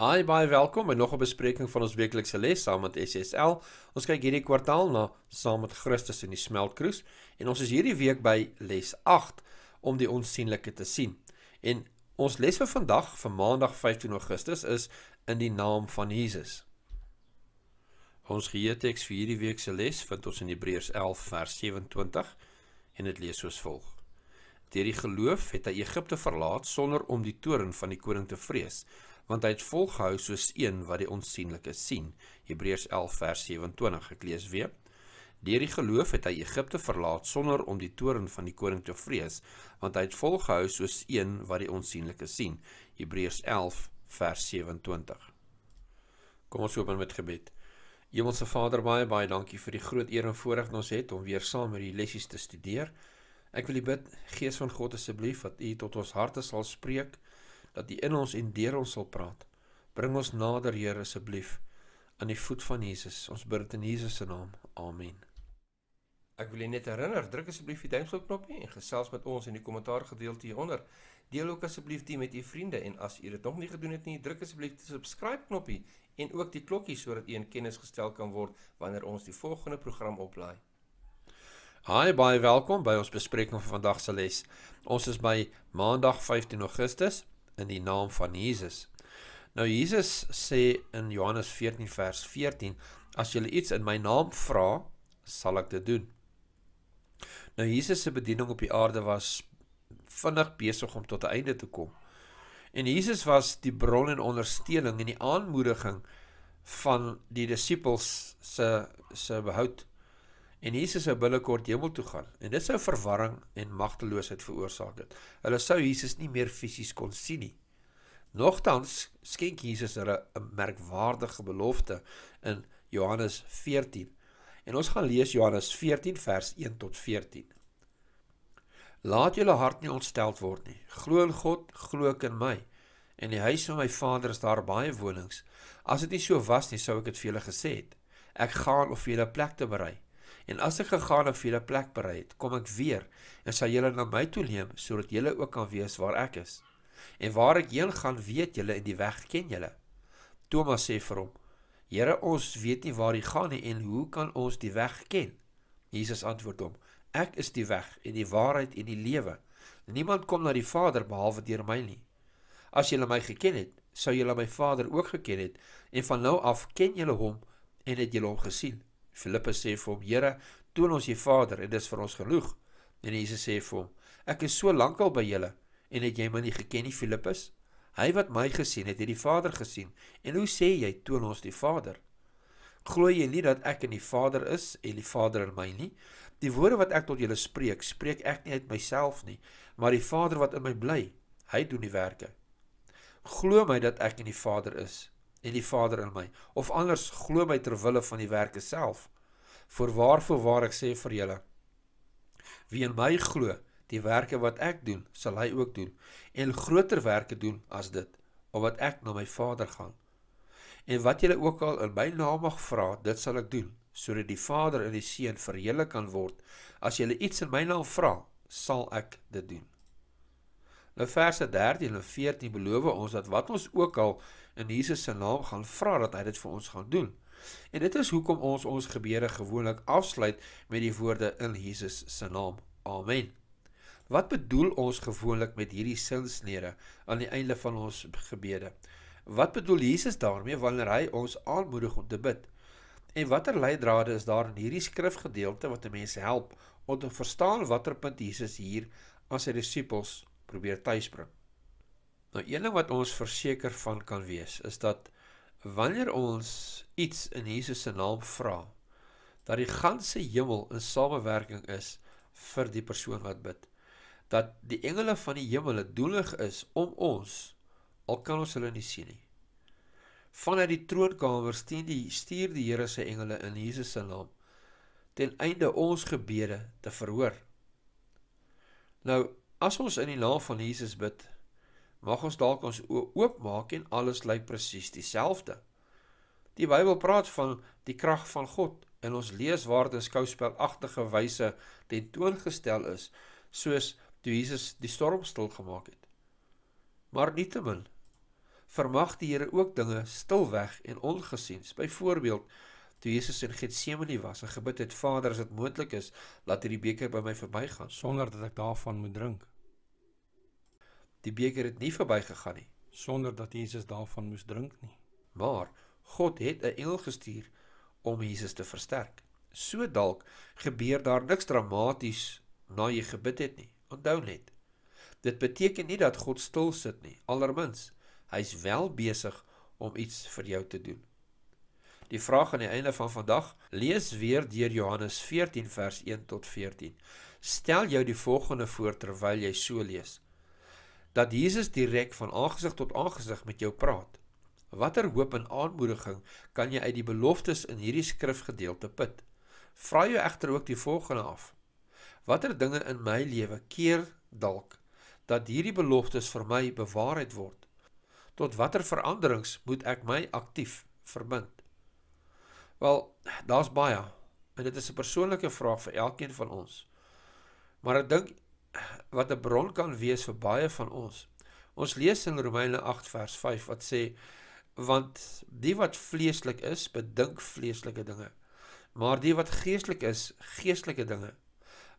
Hi, baie welkom by nog 'n bespreking van ons weeklikse les saam met SSL. Ons kyk hierdie kwartaal na saam met Christus in die smeltkroes en ons is hierdie week by les 8 om die onsigbare te sien. En ons les vir vandag vir Maandag 15 Augustus is in die naam van Jesus. Ons geheeteks vir hierdie week se les vind ons in Hebreërs 11 vers 27 en dit lees soos volg: Deur die geloof het hy Egipte verlaat sonder om die toorn van die koning te vrees want hy het volgehou soos een wat die onsigbare sien. Hebreërs 11 vers 27 geklees weer. Deur die geloof het hy Egipte verlaat sonder om die toorn van die koning te vrees, want hy het volgehou soos een wat die onsigbare sien. Hebreërs 11 vers 27. Kom ons open met gebed. Hemelse Vader, baie baie dankie vir die groot eer en voorreg wat ons het om weer saam met die lessies te studeer. Ek wil U bid, Gees van God asseblief, dat U tot ons harte sal spreek dat U in ons en deur ons sal praat. Bring ons nader, Here, asseblief aan die voet van Jesus. Ons bid dit in Jesus se naam. Amen. Ek wil net herinner, druk asseblief die duimpie knoppie en gesels met ons in die kommentaar gedeelte hieronder. Deel ook asseblief dit met u vriende en as u dit nog nie gedoen het nie, druk asseblief die subscribe knoppie en ook die klokkie sodat u in kennis gestel kan word wanneer ons die volgende program oplaai. Hi, baie welkom by ons bespreking van vandag se les. Ons is by Maandag 15 Augustus 2021 in die naam van Jesus. Nou Jesus sê in Johannes 14 vers 14, as julle iets in my naam vra, sal ek dit doen. Nou Jesus se bediening op die aarde was vinnig besig om tot 'n einde te kom. En Jesus was die bron en ondersteuning en die aanmoediging van die disippels se se behoud en Jesus sou binnekort hemel toe gaan en dit sou verwarring en magteloosheid veroorsaak het. Hulle sou Jesus nie meer fisies kon sien nie. Nogtans skenk Jesus hulle 'n merkwaardige belofte in Johannes 14. En ons gaan lees Johannes 14 vers 1 tot 14. Laat julle hart nie ontstel word nie. Glo in God, glo ook in my. In die huis van my Vader is daar baie wonings. As dit nie so was nie, sou ek dit vir julle gesê het. Ek gaan om vir julle plek te berei En as ek gegaan het en vir julle plek berei het, kom ek weer en sal julle na my toe neem sodat julle ook kan weet waar ek is. En waar ek heen gaan, weet julle en die weg ken julle. Thomas sê vir hom: Here, ons weet nie waar U gaan nie en hoe kan ons die weg ken? Jesus antwoord hom: Ek is die weg en die waarheid en die lewe. Niemand kom na die Vader behalwe deur my nie. As julle my geken het, sou julle my Vader ook geken het en van nou af ken julle hom en het julle hom gesien. Filippus sê vir hom: "Here, toon ons U Vader en dit is vir ons genoeg." En Jesus sê vir hom: "Ek is so lank al by julle en het jy my nie geken nie, Filippus? Hy wat my gesien het, het die Vader gesien. En hoe sê jy: "Toon ons die Vader"? Glo jy nie dat ek in die Vader is en die Vader in my nie? Die woorde wat ek tot julle spreek, spreek ek nie uit myself nie, maar die Vader wat in my bly, hy doen die werke. Glo my dat ek in die Vader is en die Vader in my, of anders glo my ter wille van die werke self. Voor waar voor waar ek sê vir julle, wie in my glo, die werke wat ek doen, sal hy ook doen en groter werke doen as dit, of wat ek na my Vader gaan. En wat julle ook al in my naam mag vra, dit sal ek doen, sodat die Vader en die Seun verheerlik kan word. As julle iets in my naam vra, sal ek dit doen. Nou verse 13 en 14 beloof ons dat wat ons ook al in Jesus se naam gaan vra dat hy dit vir ons gaan doen. En dit is hoekom ons ons gebede gewoonlik afsluit met die woorde in Jesus se naam. Amen. Wat bedoel ons gewoonlik met hierdie sinsnede aan die einde van ons gebede? Wat bedoel Jesus daarmee wanneer hy ons aanmoedig om te bid? En watter leidrade is daar in hierdie skrifgedeelte wat mense help om te verstaan watter punt Jesus hier aan sy disippels probeer tuisbring. Nou een ding wat ons verseker van kan wees is dat wanneer ons iets in Jesus se naam vra, dat die ganse hemel in samewerking is vir die persoon wat bid. Dat die engele van die hemel doelig is om ons al kan ons hulle nie sien nie. Vanuit die troonkamer stuur die stuur die Here sy engele in Jesus se naam ten einde ons gebede te verhoor. Nou As ons in die naam van Jesus bid, mag ons dalk ons oop maak en alles lyk presies dieselfde. Die Bybel praat van die krag van God en ons lees waar dit in skouspelagtige wyse tentoongestel is, soos toe Jesus die storm stil gemaak het. Maar nietemin vermag die Here ook dinge stilweg en ongesiens. Byvoorbeeld, toe Jesus in Getsemane was en gebid het: "Vader, as dit moontlik is, laat hierdie beker by my verbygaan sonder dat ek daarvan moet drink." Die beker het nie verbygegaan nie sonder dat Jesus daarvan moes drink nie. Maar God het 'n engel gestuur om Jesus te versterk. So dalk gebeur daar niks dramaties na jy gebid het nie. Onthou net. Dit beteken nie dat God stil sit nie. Alermins, hy's wel besig om iets vir jou te doen. Die vraag aan die einde van vandag, lees weer deur Johannes 14 vers 1 tot 14. Stel jou die volgende voor terwyl jy so lees: Dat Jesus direk van aangesig tot aangesig met jou praat. Watter hoop en aanmoediging kan jy uit die beloftes in hierdie skrifgedeelte put? Vra jou egter ook die volgende af: Watter dinge in my lewe keer dalk dat hierdie beloftes vir my bewaarheid word? Tot watter veranderings moet ek my aktief verbind? Wel, daar's baie en dit is 'n persoonlike vraag vir elkeen van ons. Maar ek dink wat 'n bron kan wees vir baie van ons. Ons lees in Romeine 8 vers 5 wat sê want die wat vleeslik is, bedink vleeslike dinge. Maar die wat geestelik is, geestelike dinge.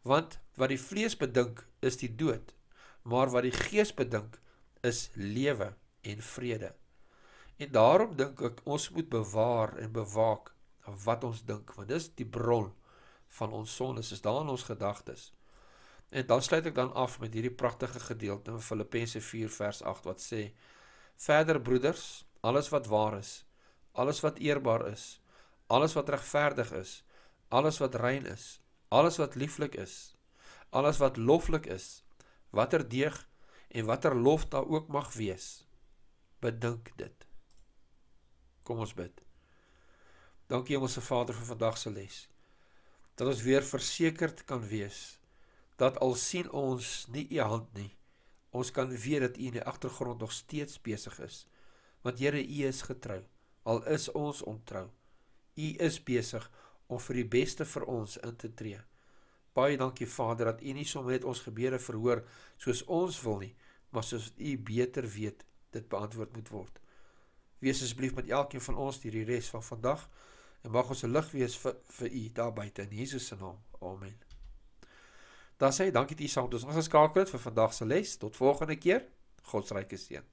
Want wat die vlees bedink, is die dood. Maar wat die gees bedink, is lewe en vrede. En daarom dink ek ons moet bewaar en bewaak wat ons dink want dis die bron van ons sondes is daar in ons gedagtes. En dan sluit ek dan af met hierdie pragtige gedeelte in Filippense 4 vers 8 wat sê: "Verder broeders, alles wat waar is, alles wat eerbaar is, alles wat regverdig is, alles wat rein is, alles wat lieflik is, alles wat loflik is, watter deeg en watter lof daar ook mag wees, bedink dit." Kom ons bid. Dankie Hemelse Vader vir vandag se les. Dat ons weer versekerd kan wees dat al sien ons nie u hand nie, ons kan weet dat u in die agtergrond nog steeds besig is. Want Here, u is getrou. Al is ons ontrou. U is besig om vir die beste vir ons in te tree. Baie dankie Vader dat U nie sommer net ons gebede verhoor soos ons wil nie, maar soos U beter weet dit beantwoord moet word. Wees asseblief met elkeen van ons hierdie res van vandag. En mag ons 'n lig wees vir vir u daar buite in Jesus se naam. Amen. Dan sê dankie dat u saam met ons geskakel het vir vandag se les. Tot volgende keer. God se ryke seën.